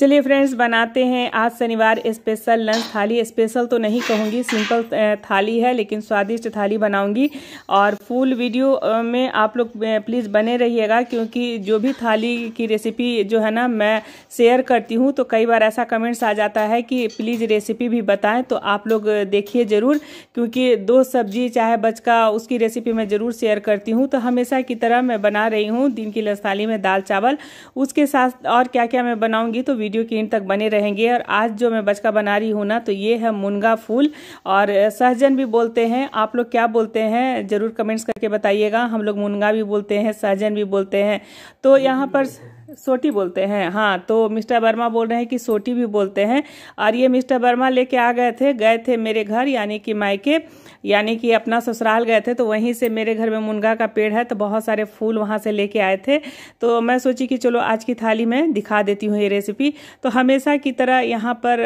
चलिए फ्रेंड्स बनाते हैं आज शनिवार स्पेशल लंच थाली स्पेशल तो नहीं कहूँगी सिंपल थाली है लेकिन स्वादिष्ट थाली बनाऊँगी और फुल वीडियो में आप लोग प्लीज़ बने रहिएगा क्योंकि जो भी थाली की रेसिपी जो है ना मैं शेयर करती हूँ तो कई बार ऐसा कमेंट्स आ जाता है कि प्लीज़ रेसिपी भी बताएं तो आप लोग देखिए ज़रूर क्योंकि दो सब्जी चाहे बचका उसकी रेसिपी मैं ज़रूर शेयर करती हूँ तो हमेशा की तरह मैं बना रही हूँ दिन की लंच थाली में दाल चावल उसके साथ और क्या क्या मैं बनाऊँगी तो वीडियो वीडियो के इन तक बने रहेंगे और आज जो मैं बचका बना रही हूँ ना तो ये है मुनगा फूल और सहजन भी बोलते हैं आप लोग क्या बोलते हैं ज़रूर कमेंट्स करके बताइएगा हम लोग मुनगा भी बोलते हैं सहजन भी बोलते हैं तो यहाँ पर सोटी बोलते हैं हाँ तो मिस्टर वर्मा बोल रहे हैं कि सोटी भी बोलते हैं और ये मिस्टर वर्मा लेके आ गए थे गए थे मेरे घर यानी कि मायके यानी कि अपना ससुराल गए थे तो वहीं से मेरे घर में मुनगा का पेड़ है तो बहुत सारे फूल वहाँ से लेके आए थे तो मैं सोची कि चलो आज की थाली में दिखा देती हूँ ये रेसिपी तो हमेशा की तरह यहाँ पर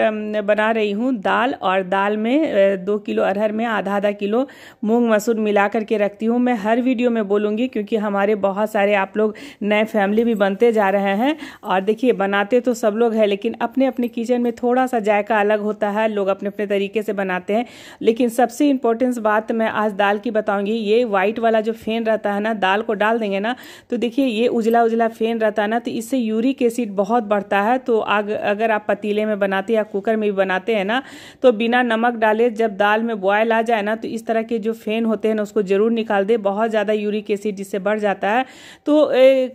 बना रही हूँ दाल और दाल में दो किलो अरहर में आधा आधा किलो मूंग मसूर मिला करके रखती हूँ मैं हर वीडियो में बोलूँगी क्योंकि हमारे बहुत सारे आप लोग नए फैमिली भी बनते जा रहे रहे हैं और देखिए बनाते तो सब लोग हैं लेकिन अपने अपने किचन में थोड़ा सा जायका अलग होता है लोग अपने अपने तरीके से बनाते हैं लेकिन सबसे इम्पोर्टेंस बात मैं आज दाल की बताऊंगी ये वाइट वाला जो फेन रहता है ना दाल को डाल देंगे ना तो देखिए ये उजला उजला फेन रहता है ना तो इससे यूरिक एसिड बहुत बढ़ता है तो आग अगर आप पतीले में बनाते या कुकर में भी बनाते हैं ना तो बिना नमक डाले जब दाल में बॉयल आ जाए ना तो इस तरह के जो फेन होते हैं ना उसको ज़रूर निकाल दे बहुत ज़्यादा यूरिक एसिड जिससे बढ़ जाता है तो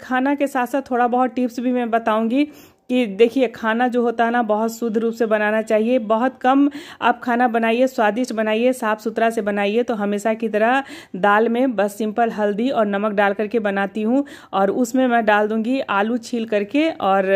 खाना के साथ साथ थोड़ा बहुत टिप्स भी मैं बताऊंगी कि देखिए खाना जो होता है ना बहुत शुद्ध रूप से बनाना चाहिए बहुत कम आप खाना बनाइए स्वादिष्ट बनाइए साफ़ सुथरा से बनाइए तो हमेशा की तरह दाल में बस सिंपल हल्दी और नमक डाल करके बनाती हूँ और उसमें मैं डाल दूँगी आलू छील करके और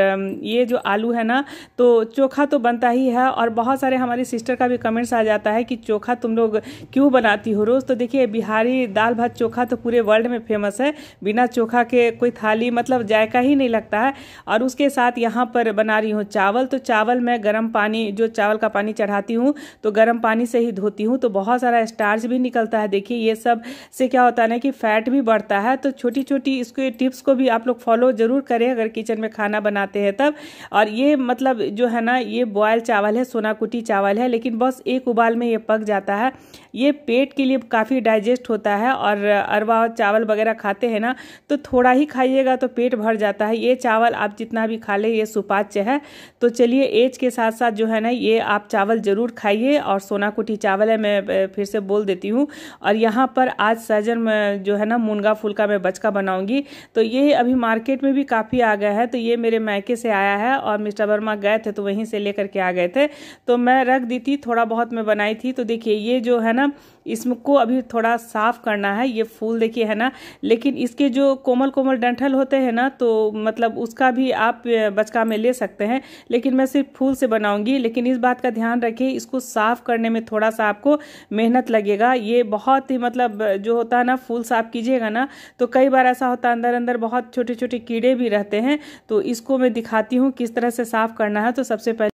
ये जो आलू है ना तो चोखा तो बनता ही है और बहुत सारे हमारी सिस्टर का भी कमेंट्स आ जाता है कि चोखा तुम लोग क्यों बनाती हो रोज़ तो देखिए बिहारी दाल भात चोखा तो पूरे वर्ल्ड में फेमस है बिना चोखा के कोई थाली मतलब जायका ही नहीं लगता है और उसके साथ यहाँ यहाँ पर बना रही हूँ चावल तो चावल मैं गर्म पानी जो चावल का पानी चढ़ाती हूँ तो गर्म पानी से ही धोती हूँ तो बहुत सारा स्टार्च भी निकलता है देखिए ये सब से क्या होता है ना कि फैट भी बढ़ता है तो छोटी छोटी इसको टिप्स को भी आप लोग फॉलो ज़रूर करें अगर किचन में खाना बनाते हैं तब और ये मतलब जो है ना ये बॉयल चावल है सोनाकुटी चावल है लेकिन बस एक उबाल में ये पक जाता है ये पेट के लिए काफ़ी डाइजेस्ट होता है और अरवा और चावल वगैरह खाते हैं ना तो थोड़ा ही खाइएगा तो पेट भर जाता है ये चावल आप जितना भी खा ले ये सुपाच्य है तो चलिए एज के साथ साथ जो है ना ये आप चावल ज़रूर खाइए और कुटी चावल है मैं फिर से बोल देती हूँ और यहाँ पर आज सहजन में जो है ना मुनगा फुलका मैं बचका बनाऊँगी तो ये अभी मार्केट में भी काफ़ी आ गया है तो ये मेरे मैके से आया है और मिस्टर वर्मा गए थे तो वहीं से ले करके आ गए थे तो मैं रख दी थी थोड़ा बहुत मैं बनाई थी तो देखिए ये जो है ना इसको अभी थोड़ा साफ़ करना है ये फूल देखिए है ना लेकिन इसके जो कोमल कोमल डंठल होते हैं ना तो मतलब उसका भी आप बचका काम में ले सकते हैं लेकिन मैं सिर्फ फूल से बनाऊंगी लेकिन इस बात का ध्यान रखिए इसको साफ़ करने में थोड़ा सा आपको मेहनत लगेगा ये बहुत ही मतलब जो होता है ना फूल साफ़ कीजिएगा ना तो कई बार ऐसा होता है अंदर अंदर बहुत छोटे छोटे कीड़े भी रहते हैं तो इसको मैं दिखाती हूँ किस तरह से साफ़ करना है तो सबसे पहले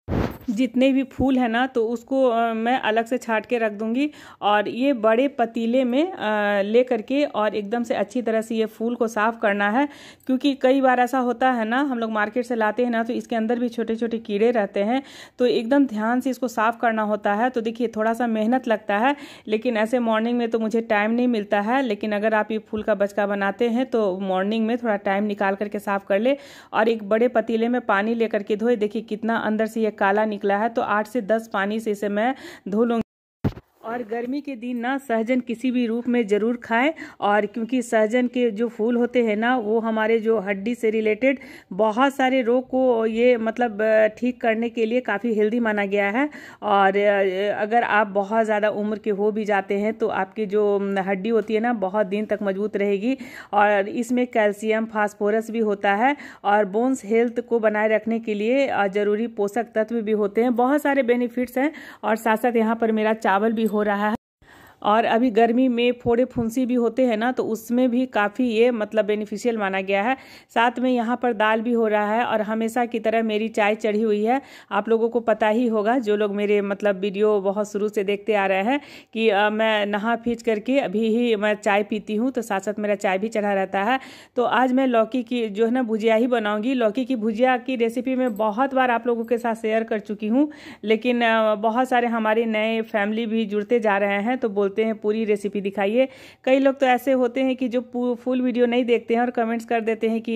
जितने भी फूल हैं ना तो उसको मैं अलग से छाट के रख दूँगी और ये बड़े पतीले में ले करके और एकदम से अच्छी तरह से ये फूल को साफ़ करना है क्योंकि कई बार ऐसा होता है ना हम लोग मार्केट से लाते हैं ना तो इसके अंदर भी छोटे छोटे कीड़े रहते हैं तो एकदम ध्यान से इसको साफ़ करना होता है तो देखिए थोड़ा सा मेहनत लगता है लेकिन ऐसे मॉर्निंग में तो मुझे टाइम नहीं मिलता है लेकिन अगर आप ये फूल का बचका बनाते हैं तो मॉर्निंग में थोड़ा टाइम निकाल करके साफ़ कर ले और एक बड़े पतीले में पानी ले करके धोए देखिए कितना अंदर से ये काला निकल निकला है तो आठ से दस पानी से इसे मैं धो लूँगी और गर्मी के दिन ना सहजन किसी भी रूप में ज़रूर खाएं और क्योंकि सहजन के जो फूल होते हैं ना वो हमारे जो हड्डी से रिलेटेड बहुत सारे रोग को ये मतलब ठीक करने के लिए काफ़ी हेल्दी माना गया है और अगर आप बहुत ज़्यादा उम्र के हो भी जाते हैं तो आपकी जो हड्डी होती है ना बहुत दिन तक मजबूत रहेगी और इसमें कैल्शियम फॉस्फोरस भी होता है और बोन्स हेल्थ को बनाए रखने के लिए ज़रूरी पोषक तत्व भी होते हैं बहुत सारे बेनिफिट्स हैं और साथ साथ यहाँ पर मेरा चावल भी हो हो रहा है और अभी गर्मी में फोड़े फुंसी भी होते हैं ना तो उसमें भी काफ़ी ये मतलब बेनिफिशियल माना गया है साथ में यहाँ पर दाल भी हो रहा है और हमेशा की तरह मेरी चाय चढ़ी हुई है आप लोगों को पता ही होगा जो लोग मेरे मतलब वीडियो बहुत शुरू से देखते आ रहे हैं कि आ, मैं नहा फीच करके अभी ही मैं चाय पीती हूँ तो साथ साथ मेरा चाय भी चढ़ा रहता है तो आज मैं लौकी की जो है ना भुजिया ही बनाऊँगी लौकी की भुजिया की रेसिपी मैं बहुत बार आप लोगों के साथ शेयर कर चुकी हूँ लेकिन बहुत सारे हमारे नए फैमिली भी जुड़ते जा रहे हैं तो बोल बोलते हैं पूरी रेसिपी दिखाइए कई लोग तो ऐसे होते हैं कि जो फुल वीडियो नहीं देखते हैं और कमेंट्स कर देते हैं कि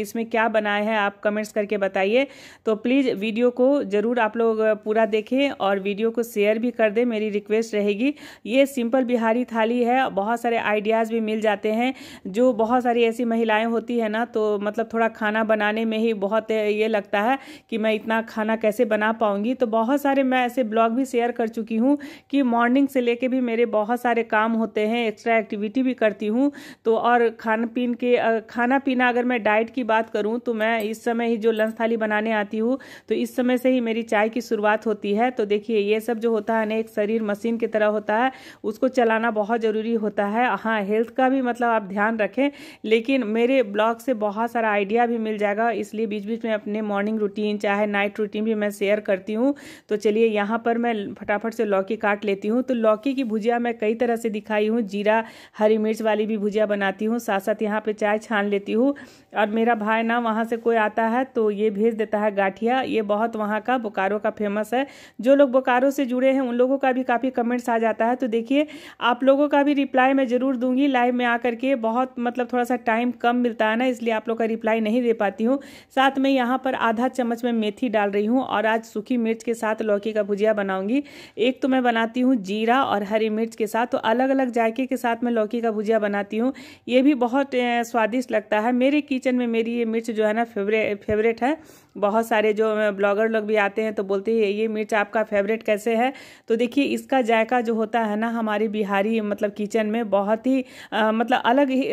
इसमें क्या बनाए हैं आप कमेंट्स करके बताइए तो प्लीज़ वीडियो को ज़रूर आप लोग पूरा देखें और वीडियो को शेयर भी कर दें मेरी रिक्वेस्ट रहेगी ये सिंपल बिहारी थाली है बहुत सारे आइडियाज़ भी मिल जाते हैं जो बहुत सारी ऐसी महिलाएं होती है ना तो मतलब थोड़ा खाना बनाने में ही बहुत ये लगता है कि मैं इतना खाना कैसे बना पाऊंगी तो बहुत सारे मैं ऐसे ब्लॉग भी शेयर कर चुकी हूँ कि मॉर्निंग से लेके भी मेरे मेरे बहुत सारे काम होते हैं एक्स्ट्रा एक्टिविटी भी करती हूँ तो और खान पीन के खाना पीना अगर मैं डाइट की बात करूँ तो मैं इस समय ही जो लंच थाली बनाने आती हूँ तो इस समय से ही मेरी चाय की शुरुआत होती है तो देखिए ये सब जो होता है ना एक शरीर मशीन की तरह होता है उसको चलाना बहुत ज़रूरी होता है हाँ हेल्थ का भी मतलब आप ध्यान रखें लेकिन मेरे ब्लॉग से बहुत सारा आइडिया भी मिल जाएगा इसलिए बीच बीच में अपने मॉर्निंग रूटीन चाहे नाइट रूटीन भी मैं शेयर करती हूँ तो चलिए यहाँ पर मैं फटाफट से लौकी काट लेती हूँ तो लौकी की भुजिया भुजिया मैं कई तरह से दिखाई हूँ जीरा हरी मिर्च वाली भी भुजिया बनाती हूँ साथ साथ यहाँ पे चाय छान लेती हूँ और मेरा भाई ना वहाँ से कोई आता है तो ये भेज देता है गाठिया ये बहुत वहाँ का बोकारो का फेमस है जो लोग बोकारो से जुड़े हैं उन लोगों का भी काफ़ी कमेंट्स आ जाता है तो देखिए आप लोगों का भी रिप्लाई मैं ज़रूर दूंगी लाइव में आकर के बहुत मतलब थोड़ा सा टाइम कम मिलता है ना इसलिए आप लोग का रिप्लाई नहीं दे पाती हूँ साथ में यहाँ पर आधा चम्मच में मेथी डाल रही हूँ और आज सूखी मिर्च के साथ लौकी का भुजिया बनाऊंगी एक तो मैं बनाती हूँ जीरा और हरी मिर्च मिर्च के साथ तो अलग अलग जायके के साथ मैं लौकी का भुजिया बनाती हूँ ये भी बहुत स्वादिष्ट लगता है मेरे किचन में मेरी ये मिर्च जो है ना फेवरे फेवरेट है बहुत सारे जो ब्लॉगर लोग भी आते हैं तो बोलते हैं ये मिर्च आपका फेवरेट कैसे है तो देखिए इसका जायका जो होता है ना हमारी बिहारी मतलब किचन में बहुत ही आ, मतलब अलग ही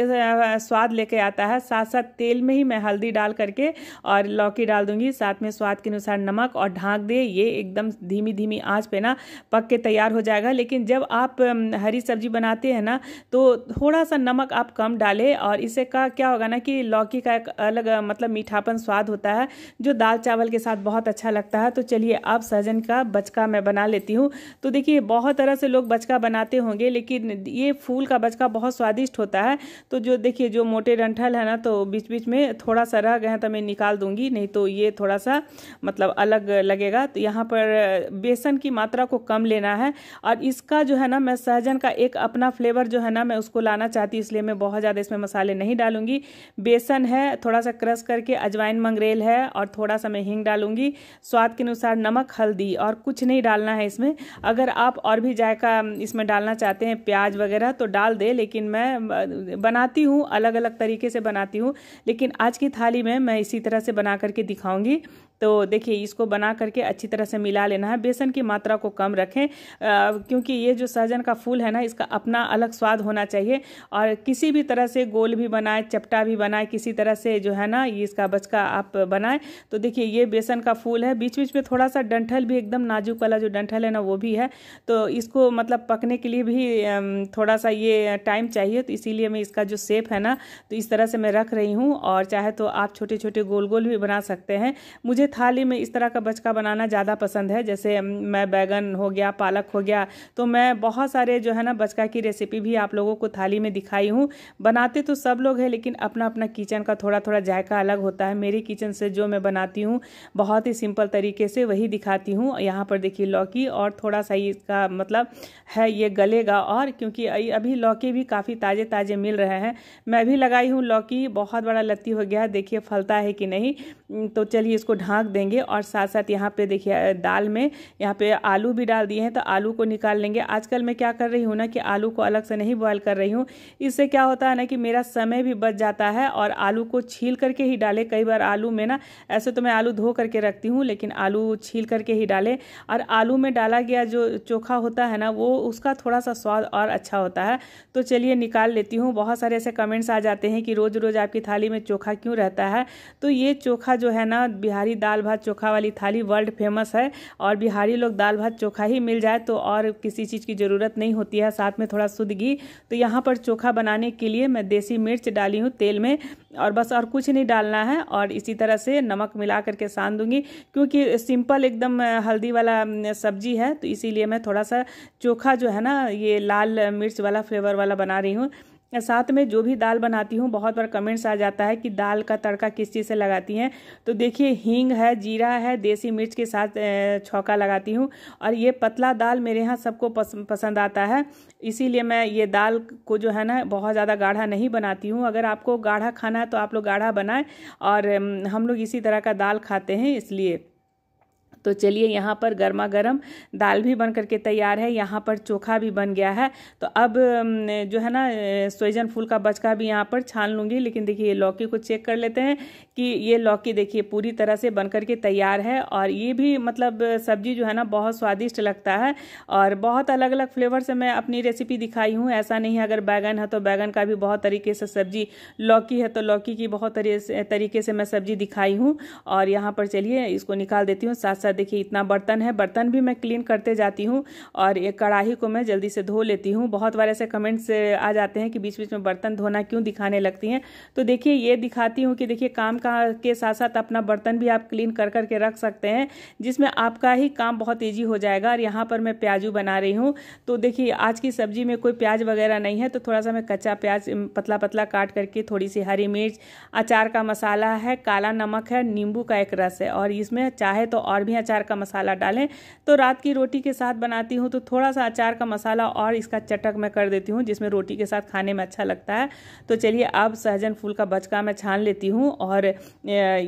स्वाद लेके आता है साथ साथ तेल में ही मैं हल्दी डाल करके और लौकी डाल दूंगी साथ में स्वाद के अनुसार नमक और ढाँक दे ये एकदम धीमी धीमी आँच पे ना पक के तैयार हो जाएगा लेकिन जब आप हरी सब्जी बनाते हैं ना तो थोड़ा सा नमक आप कम डालें और इससे का क्या होगा ना कि लौकी का एक अलग मतलब मीठापन स्वाद होता है जो जो दाल चावल के साथ बहुत अच्छा लगता है तो चलिए अब सहजन का बचका मैं बना लेती हूँ तो देखिए बहुत तरह से लोग बचका बनाते होंगे लेकिन ये फूल का बचका बहुत स्वादिष्ट होता है तो जो देखिए जो मोटे डंठल है ना तो बीच बीच में थोड़ा सा रह गए तो मैं निकाल दूंगी नहीं तो ये थोड़ा सा मतलब अलग लगेगा तो यहाँ पर बेसन की मात्रा को कम लेना है और इसका जो है ना मैं सहजन का एक अपना फ्लेवर जो है ना मैं उसको लाना चाहती हूँ इसलिए मैं बहुत ज़्यादा इसमें मसाले नहीं डालूंगी बेसन है थोड़ा सा क्रश करके अजवाइन मंगरेल है और थोड़ा सा मैं हींग डालूंगी स्वाद के अनुसार नमक हल्दी और कुछ नहीं डालना है इसमें अगर आप और भी जायका इसमें डालना चाहते हैं प्याज वगैरह तो डाल दे लेकिन मैं बनाती हूँ अलग अलग तरीके से बनाती हूँ लेकिन आज की थाली में मैं इसी तरह से बना करके दिखाऊँगी तो देखिए इसको बना करके अच्छी तरह से मिला लेना है बेसन की मात्रा को कम रखें क्योंकि ये जो सहजन का फूल है ना इसका अपना अलग स्वाद होना चाहिए और किसी भी तरह से गोल भी बनाए चपटा भी बनाए किसी तरह से जो है ना ये इसका बचका आप बनाएं तो देखिए ये बेसन का फूल है बीच बीच में थोड़ा सा डंठल भी एकदम नाजुक वाला जो डंठल है ना वो भी है तो इसको मतलब पकने के लिए भी थोड़ा सा ये टाइम चाहिए तो इसीलिए मैं इसका जो सेप है ना तो इस तरह से मैं रख रही हूँ और चाहे तो आप छोटे छोटे गोल गोल भी बना सकते हैं मुझे थाली में इस तरह का बचका बनाना ज़्यादा पसंद है जैसे मैं बैगन हो गया पालक हो गया तो मैं बहुत सारे जो है ना बचका की रेसिपी भी आप लोगों को थाली में दिखाई हूँ बनाते तो सब लोग हैं लेकिन अपना अपना किचन का थोड़ा थोड़ा जायका अलग होता है मेरी किचन से जो मैं बनाती हूँ बहुत ही सिंपल तरीके से वही दिखाती हूँ यहाँ पर देखिए लौकी और थोड़ा सा इसका मतलब है ये गलेगा और क्योंकि अभी लौकी भी काफ़ी ताज़े ताज़े मिल रहे हैं मैं भी लगाई हूँ लौकी बहुत बड़ा लत्ती हो गया देखिए फलता है कि नहीं तो चलिए इसको ढांक ढाँक देंगे और साथ साथ यहाँ पे देखिए दाल में यहाँ पे आलू भी डाल दिए हैं तो आलू को निकाल लेंगे आजकल मैं क्या कर रही हूँ ना कि आलू को अलग से नहीं बॉयल कर रही हूँ इससे क्या होता है ना कि मेरा समय भी बच जाता है और आलू को छील करके ही डाले कई बार आलू में ना ऐसे तो मैं आलू धो करके रखती हूँ लेकिन आलू छील करके ही डाले और आलू में डाला गया जो चोखा होता है ना वो उसका थोड़ा सा स्वाद और अच्छा होता है तो चलिए निकाल लेती हूँ बहुत सारे ऐसे कमेंट्स आ जाते हैं कि रोज़ रोज़ आपकी थाली में चोखा क्यों रहता है तो ये चोखा जो है ना बिहारी दाल दाल भात चोखा वाली थाली वर्ल्ड फेमस है और बिहारी लोग दाल भात चोखा ही मिल जाए तो और किसी चीज़ की ज़रूरत नहीं होती है साथ में थोड़ा शुद्ध घी तो यहाँ पर चोखा बनाने के लिए मैं देसी मिर्च डाली हूँ तेल में और बस और कुछ नहीं डालना है और इसी तरह से नमक मिला करके सान दूंगी क्योंकि सिंपल एकदम हल्दी वाला सब्जी है तो इसीलिए मैं थोड़ा सा चोखा जो है ना ये लाल मिर्च वाला फ्लेवर वाला बना रही हूँ या साथ में जो भी दाल बनाती हूँ बहुत बार कमेंट्स आ जाता है कि दाल का तड़का किस चीज़ से लगाती हैं तो देखिए हींग है जीरा है देसी मिर्च के साथ छौका लगाती हूँ और ये पतला दाल मेरे यहाँ सबको पसंद आता है इसीलिए मैं ये दाल को जो है ना बहुत ज़्यादा गाढ़ा नहीं बनाती हूँ अगर आपको गाढ़ा खाना है तो आप लोग गाढ़ा बनाएं और हम लोग इसी तरह का दाल खाते हैं इसलिए तो चलिए यहाँ पर गर्मा गर्म दाल भी बन करके तैयार है यहाँ पर चोखा भी बन गया है तो अब जो है ना सोजन फूल का बचका भी यहाँ पर छान लूँगी लेकिन देखिए ये लौकी को चेक कर लेते हैं कि ये लौकी देखिए पूरी तरह से बन करके तैयार है और ये भी मतलब सब्जी जो है ना बहुत स्वादिष्ट लगता है और बहुत अलग अलग फ्लेवर से मैं अपनी रेसिपी दिखाई हूँ ऐसा नहीं अगर बैगन है तो बैगन का भी बहुत तरीके से सब्जी लौकी है तो लौकी की बहुत तरीके से मैं सब्जी दिखाई हूँ और यहाँ पर चलिए इसको निकाल देती हूँ साथ साथ सा देखिए इतना बर्तन है बर्तन भी मैं क्लीन करते जाती हूँ और ये कढ़ाही को मैं जल्दी से धो लेती हूँ बहुत बार ऐसे कमेंट्स आ जाते हैं कि बीच बीच में बर्तन धोना क्यों दिखाने लगती हैं तो देखिए ये दिखाती हूँ कि देखिए काम का के साथ साथ अपना बर्तन भी आप क्लीन कर करके रख सकते हैं जिसमें आपका ही काम बहुत ईजी हो जाएगा और यहाँ पर मैं प्याजू बना रही हूँ तो देखिए आज की सब्जी में कोई प्याज वगैरह नहीं है तो थोड़ा सा मैं कच्चा प्याज पतला पतला काट करके थोड़ी सी हरी मिर्च अचार का मसाला है काला नमक है नींबू का एक रस है और इसमें चाहे तो और भी अचार का मसाला डालें तो रात की रोटी के साथ बनाती हूँ तो थोड़ा सा अचार का मसाला और इसका चटक मैं कर देती हूँ जिसमें रोटी के साथ खाने में अच्छा लगता है तो चलिए अब सहजन फूल का बचका मैं छान लेती हूँ और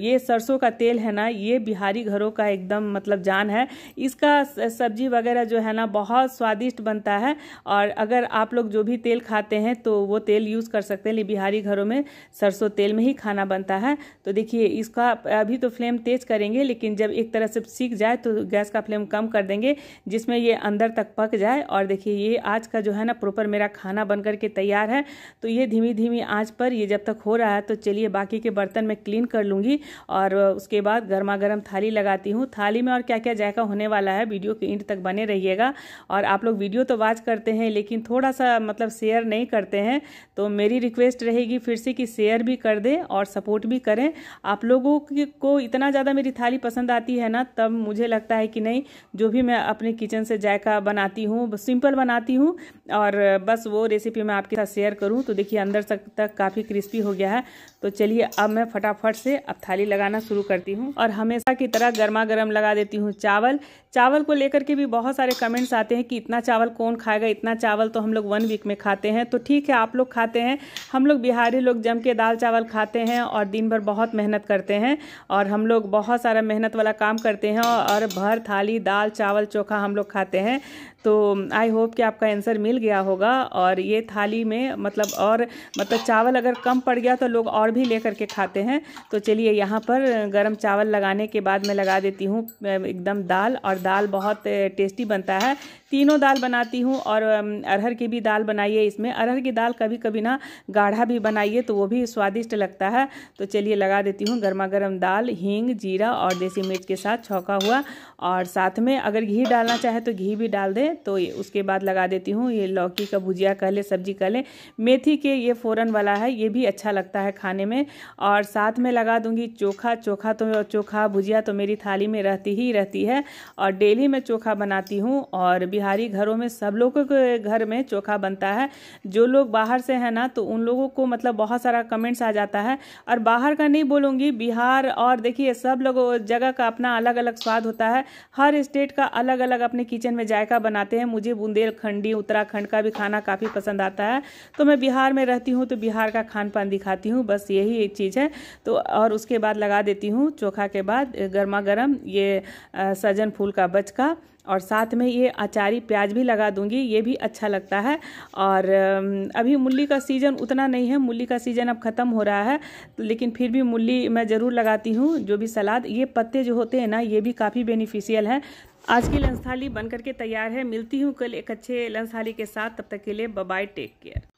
ये सरसों का तेल है ना ये बिहारी घरों का एकदम मतलब जान है इसका सब्जी वगैरह जो है ना बहुत स्वादिष्ट बनता है और अगर आप लोग जो भी तेल खाते हैं तो वो तेल यूज़ कर सकते हैं बिहारी घरों में सरसों तेल में ही खाना बनता है तो देखिए इसका अभी तो फ्लेम तेज करेंगे लेकिन जब एक तरह से सीख जाए तो गैस का फ्लेम कम कर देंगे जिसमें ये अंदर तक पक जाए और देखिए ये आज का जो है ना प्रॉपर मेरा खाना बन करके तैयार है तो ये धीमी धीमी आँच पर ये जब तक हो रहा है तो चलिए बाकी के बर्तन में क्लीन कर लूँगी और उसके बाद गर्मा गर्म थाली लगाती हूँ थाली में और क्या क्या जायका होने वाला है वीडियो के इंड तक बने रहिएगा और आप लोग वीडियो तो वाच करते हैं लेकिन थोड़ा सा मतलब शेयर नहीं करते हैं तो मेरी रिक्वेस्ट रहेगी फिर से कि शेयर भी कर दें और सपोर्ट भी करें आप लोगों को इतना ज़्यादा मेरी थाली पसंद आती है ना तब मुझे लगता है कि नहीं जो भी मैं अपने किचन से जायका बनाती हूँ सिंपल बनाती हूँ और बस वो रेसिपी मैं आपके साथ शेयर करूँ तो देखिए अंदर तक तक काफ़ी क्रिस्पी हो गया है तो चलिए अब मैं फटाफट से अब थाली लगाना शुरू करती हूँ और हमेशा की तरह गर्मा गर्म लगा देती हूँ चावल चावल को लेकर के भी बहुत सारे कमेंट्स आते हैं कि इतना चावल कौन खाएगा इतना चावल तो हम लोग वन वीक में खाते हैं तो ठीक है आप लोग खाते हैं हम लोग बिहारी लोग जम के दाल चावल खाते हैं और दिन भर बहुत मेहनत करते हैं और हम लोग बहुत सारा मेहनत वाला काम करते हैं हैं और भर थाली दाल चावल चोखा हम लोग खाते हैं तो आई होप कि आपका आंसर मिल गया होगा और ये थाली में मतलब और मतलब चावल अगर कम पड़ गया तो लोग और भी ले करके खाते हैं तो चलिए यहाँ पर गर्म चावल लगाने के बाद मैं लगा देती हूँ एकदम दाल और दाल बहुत टेस्टी बनता है तीनों दाल बनाती हूँ और अरहर की भी दाल बनाइए इसमें अरहर की दाल कभी कभी ना गाढ़ा भी बनाइए तो वो भी स्वादिष्ट लगता है तो चलिए लगा देती हूँ गर्मा गर्म दाल हींग जीरा और देसी मिर्च के साथ छौका हुआ और साथ में अगर घी डालना चाहे तो घी भी डाल दें है तो ये उसके बाद लगा देती हूँ ये लौकी का भुजिया कह लें सब्जी कह लें मेथी के ये फ़ौरन वाला है ये भी अच्छा लगता है खाने में और साथ में लगा दूँगी चोखा चोखा तो चोखा भुजिया तो मेरी थाली में रहती ही रहती है और डेली मैं चोखा बनाती हूँ और बिहारी घरों में सब लोगों के घर में चोखा बनता है जो लोग बाहर से हैं ना तो उन लोगों को मतलब बहुत सारा कमेंट्स आ जाता है और बाहर का नहीं बोलूँगी बिहार और देखिए सब लोग जगह का अपना अलग अलग स्वाद होता है हर स्टेट का अलग अलग अपने किचन में जायका बना बनाते हैं मुझे बुंदेलखंडी उत्तराखंड का भी खाना काफ़ी पसंद आता है तो मैं बिहार में रहती हूँ तो बिहार का खान पान दिखाती हूँ बस यही एक चीज़ है तो और उसके बाद लगा देती हूँ चोखा के बाद गर्मा गर्म ये सजन फूल का बचका और साथ में ये अचारी प्याज भी लगा दूंगी ये भी अच्छा लगता है और अभी मूली का सीज़न उतना नहीं है मूली का सीज़न अब ख़त्म हो रहा है तो लेकिन फिर भी मूली मैं ज़रूर लगाती हूँ जो भी सलाद ये पत्ते जो होते हैं ना ये भी काफ़ी बेनिफिशियल है आज की लंच थाली बनकर के तैयार है मिलती हूँ कल एक अच्छे लंच थाली के साथ तब तक के लिए बाय टेक केयर